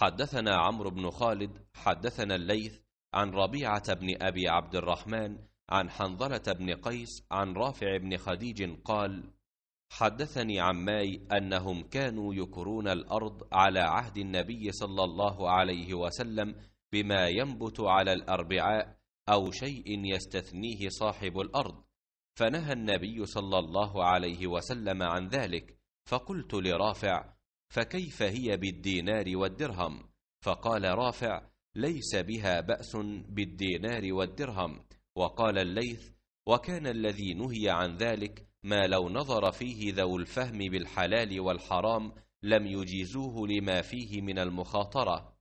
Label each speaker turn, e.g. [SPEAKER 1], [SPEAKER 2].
[SPEAKER 1] حدثنا عمرو بن خالد
[SPEAKER 2] حدثنا الليث عن ربيعة بن أبي عبد الرحمن عن حنظلة بن قيس عن رافع بن خديج قال حدثني عماي أنهم كانوا يكرون الأرض على عهد النبي صلى الله عليه وسلم بما ينبت على الأربعاء أو شيء يستثنيه صاحب الأرض فنهى النبي صلى الله عليه وسلم عن ذلك فقلت لرافع فكيف هي بالدينار والدرهم فقال رافع ليس بها باس بالدينار والدرهم وقال الليث وكان الذي نهي عن ذلك ما لو نظر فيه ذو الفهم بالحلال والحرام
[SPEAKER 1] لم يجيزوه لما فيه من المخاطره